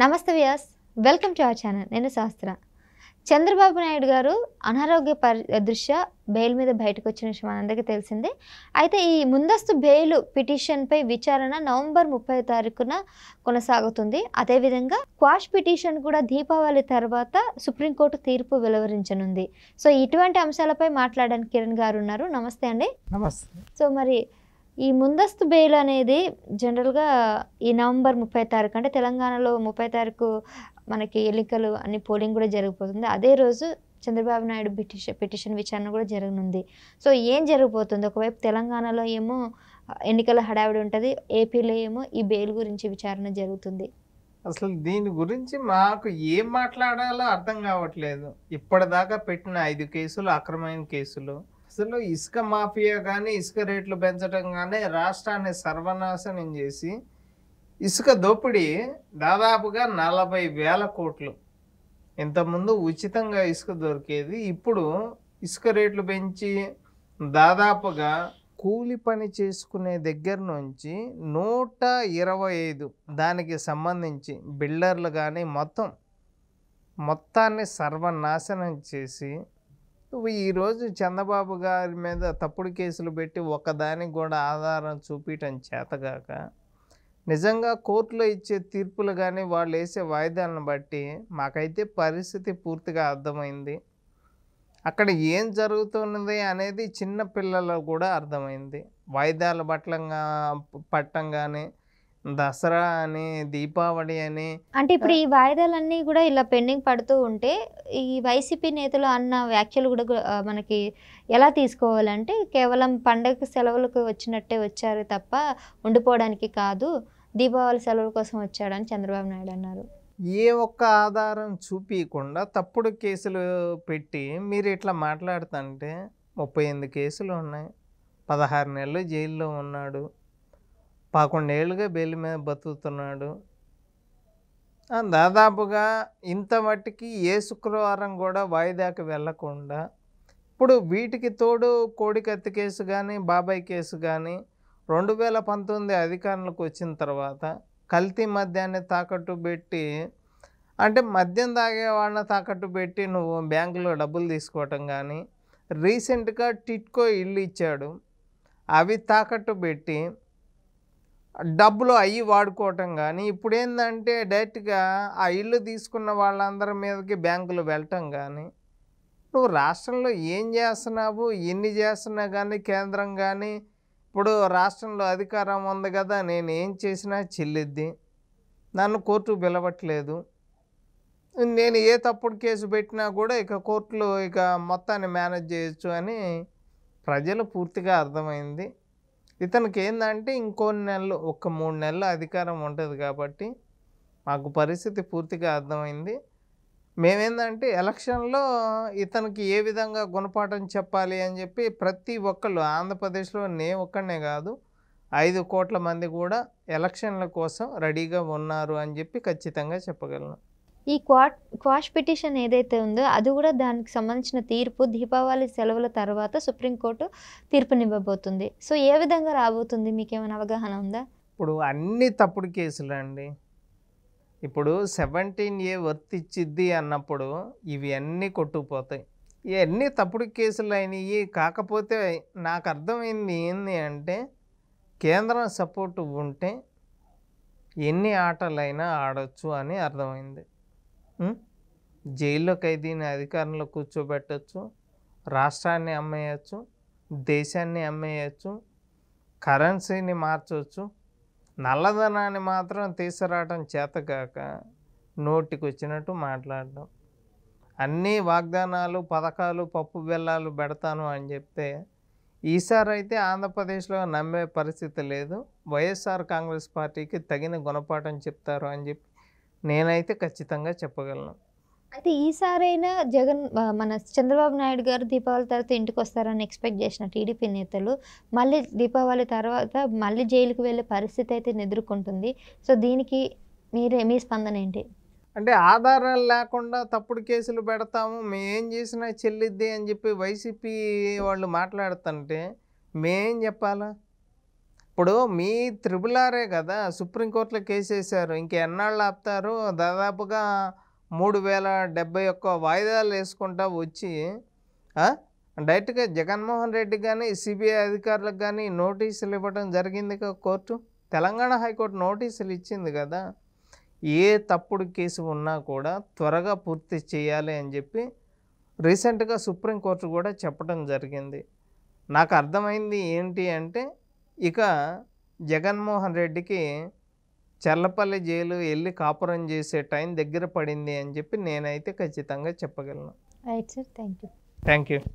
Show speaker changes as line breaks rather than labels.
నమస్తే Vyas welcome to our channel నేను శాస్త్ర చంద్రబాబు నాయుడు గారు అనారోగ్య పరి బెయిల్ మీద బయటకు వచ్చిన విషయం మనందరికీ తెలిసిందే అయితే ఈ ముందస్తు బెయిల్ పిటిషన్పై విచారణ నవంబర్ ముప్పై తారీఖున కొనసాగుతుంది అదేవిధంగా క్వాష్ పిటిషన్ కూడా దీపావళి తర్వాత సుప్రీంకోర్టు తీర్పు వెలువరించనుంది సో ఇటువంటి అంశాలపై మాట్లాడడానికి కిరణ్ గారు ఉన్నారు నమస్తే అండి నమస్తే సో మరి ఈ ముందస్తు బెయిల్ అనేది జనరల్గా ఈ నవంబర్ ముప్పై తారీఖు అంటే తెలంగాణలో ముప్పై తారీఖు మనకి ఎన్నికలు అన్ని పోలింగ్ కూడా జరిగిపోతుంది అదే రోజు చంద్రబాబు నాయుడు పిటిషన్ పిటిషన్ విచారణ కూడా జరగనుంది సో ఏం జరగబోతుంది ఒకవైపు తెలంగాణలో ఏమో ఎన్నికల హడావిడి ఉంటుంది ఏపీలో ఏమో ఈ బెయిల్ గురించి విచారణ జరుగుతుంది
అసలు దీని గురించి మాకు ఏం మాట్లాడాలో అర్థం కావట్లేదు ఇప్పటిదాకా పెట్టిన ఐదు కేసులు అక్రమైన కేసులు అసలు ఇసుక మాఫియా కానీ ఇసుక రేట్లు పెంచడం కానీ రాష్ట్రాన్ని సర్వనాశనం చేసి ఇసుక దోపిడీ దాదాపుగా నలభై వేల కోట్లు ఇంతకుముందు ఉచితంగా ఇసుక దొరికేది ఇప్పుడు ఇసుక రేట్లు పెంచి దాదాపుగా కూలి పని చేసుకునే దగ్గర నుంచి నూట ఇరవై ఐదు దానికి సంబంధించి బిల్డర్లు కానీ మొత్తం మొత్తాన్ని సర్వనాశనం చేసి నువ్వు ఈరోజు చంద్రబాబు గారి మీద తప్పుడు కేసులు పెట్టి ఒకదానికి కూడా ఆధారం చూపించటం చేతగాక నిజంగా కోర్టులో ఇచ్చే తీర్పులు కానీ వాళ్ళు వేసే వాయిదాలను బట్టి మాకైతే పరిస్థితి పూర్తిగా అర్థమైంది అక్కడ ఏం జరుగుతున్నది అనేది చిన్నపిల్లలు కూడా అర్థమైంది వాయిదాలు పట్టం పట్టం కానీ దసరా అని దీపావళి అని అంటే ఇప్పుడు ఈ
వాయిదాలన్నీ కూడా ఇలా పెండింగ్ పడుతూ ఉంటే ఈ వైసీపీ నేతలు అన్న వ్యాఖ్యలు కూడా మనకి ఎలా తీసుకోవాలంటే కేవలం పండగ సెలవులకు వచ్చినట్టే వచ్చారు తప్ప ఉండిపోవడానికి కాదు దీపావళి సెలవుల కోసం వచ్చాడని చంద్రబాబు నాయుడు అన్నారు
ఏ ఒక్క ఆధారం చూపించకుండా తప్పుడు కేసులు పెట్టి మీరు ఇట్లా మాట్లాడుతుంటే ముప్పై ఎనిమిది కేసులు ఉన్నాయి పదహారు నెలలు జైల్లో ఉన్నాడు పదకొండేళ్ళుగా బెల్లి మీద బతుకుతున్నాడు దాదాపుగా ఇంత మట్టికి ఏ శుక్రవారం కూడా వాయిదాకి వెళ్లకుండా ఇప్పుడు వీటికి తోడు కోడికత్తి కేసు కానీ బాబాయ్ కేసు కానీ రెండు వేల పంతొమ్మిది అధికారంలోకి వచ్చిన తర్వాత కల్తీ మద్యాన్ని తాకట్టు పెట్టి అంటే మద్యం తాగేవాడిని తాకట్టు పెట్టి నువ్వు బ్యాంకులో డబ్బులు తీసుకోవటం కానీ రీసెంట్గా టిట్కో ఇల్లు ఇచ్చాడు అవి తాకట్టు పెట్టి డబ్బులు అవి వాడుకోవటం కానీ ఇప్పుడు ఏంటంటే డైరెక్ట్గా ఆ ఇల్లు తీసుకున్న వాళ్ళందరి మీదకి బ్యాంకులు వెళ్ళటం కానీ నువ్వు రాష్ట్రంలో ఏం చేస్తున్నావు ఎన్ని చేస్తున్నా కానీ కేంద్రం కానీ ఇప్పుడు రాష్ట్రంలో అధికారం ఉంది కదా నేను ఏం చేసినా చెల్లిద్ది నన్ను కోర్టు పిలవట్లేదు నేను ఏ తప్పుడు కేసు పెట్టినా కూడా ఇక కోర్టులో ఇక మొత్తాన్ని మేనేజ్ చేయొచ్చు అని ప్రజలు పూర్తిగా అర్థమైంది ఇతనికి ఏంటంటే ఇంకొన్ని నెలలు ఒక మూడు నెలలు అధికారం ఉంటుంది కాబట్టి మాకు పరిస్థితి పూర్తిగా అర్థమైంది మేమేందంటే ఎలక్షన్లో ఇతనికి ఏ విధంగా గుణపాఠం చెప్పాలి అని చెప్పి ప్రతి ఒక్కళ్ళు ఆంధ్రప్రదేశ్లో నే ఒక్కడనే కాదు ఐదు కోట్ల మంది కూడా ఎలక్షన్ల కోసం రెడీగా ఉన్నారు అని చెప్పి ఖచ్చితంగా చెప్పగలను
ఈ క్వా క్వాష్ పిటిషన్ ఏదైతే ఉందో అది కూడా దానికి సంబంధించిన తీర్పు దీపావళి సెలవుల తర్వాత సుప్రీంకోర్టు తీర్పునివ్వబోతుంది సో ఏ విధంగా రాబోతుంది మీకేమైనా అవగాహన ఉందా
ఇప్పుడు అన్ని తప్పుడు కేసులు అండి ఇప్పుడు సెవెంటీన్ ఏ వర్తిచ్చిద్ది అన్నప్పుడు ఇవి అన్నీ కొట్టుకుపోతాయి ఇవన్నీ తప్పుడు కేసులు అయినాయి కాకపోతే నాకు అర్థమైంది ఏంది అంటే కేంద్రం సపోర్ట్ ఉంటే ఎన్ని ఆటలైనా ఆడొచ్చు అని అర్థమైంది జైల్లో ఖైదీని అధికారంలో కూర్చోబెట్టచ్చు రాష్ట్రాన్ని అమ్మేయచ్చు దేశాన్ని అమ్మేయచ్చు కరెన్సీని మార్చవచ్చు నల్లధనాన్ని మాత్రం తీసుకురావటం చేతగాక నోటికి వచ్చినట్టు మాట్లాడడం అన్ని వాగ్దానాలు పథకాలు పప్పు బెల్లాలు పెడతాను అని చెప్తే ఈసారి అయితే ఆంధ్రప్రదేశ్లో నమ్మే పరిస్థితి లేదు వైఎస్ఆర్ కాంగ్రెస్ పార్టీకి తగిన గుణపాఠం చెప్తారు అని చెప్పి నేనైతే ఖచ్చితంగా చెప్పగలను
అయితే ఈసారైనా జగన్ మన చంద్రబాబు నాయుడు గారు దీపావళి తర్వాత ఇంటికి వస్తారని ఎక్స్పెక్ట్ చేసిన టీడీపీ నేతలు మళ్ళీ దీపావళి తర్వాత మళ్ళీ జైలుకు వెళ్ళే పరిస్థితి అయితే ఎదుర్కొంటుంది సో దీనికి మీరే మీ స్పందన ఏంటి
అంటే ఆధారాలు లేకుండా తప్పుడు కేసులు పెడతాము మేం చేసినా చెల్లిద్ది అని చెప్పి వైసీపీ వాళ్ళు మాట్లాడుతుంటే మేం చెప్పాలా ఇప్పుడు మీ త్రిబుల్ ఆరే కదా సుప్రీంకోర్టులో కేసు వేశారు ఇంకెన్నాళ్ళు ఆపుతారు దాదాపుగా మూడు వేల డెబ్బై ఒక్క వాయిదాలు వేసుకుంటా వచ్చి డైరెక్ట్గా జగన్మోహన్ రెడ్డి కానీ సిబిఐ అధికారులకు కానీ నోటీసులు ఇవ్వడం జరిగింది కోర్టు తెలంగాణ హైకోర్టు నోటీసులు ఇచ్చింది కదా ఏ తప్పుడు కేసు ఉన్నా కూడా త్వరగా పూర్తి చేయాలి అని చెప్పి రీసెంట్గా సుప్రీంకోర్టు కూడా చెప్పడం జరిగింది నాకు అర్థమైంది ఏంటి అంటే ఇక జగన్మోహన్ రెడ్డికి చల్లపల్లి జైలు వెళ్ళి కాపురం చేసే టైం దగ్గర పడింది అని చెప్పి నేనైతే ఖచ్చితంగా చెప్పగలను
right sir thank you
thank you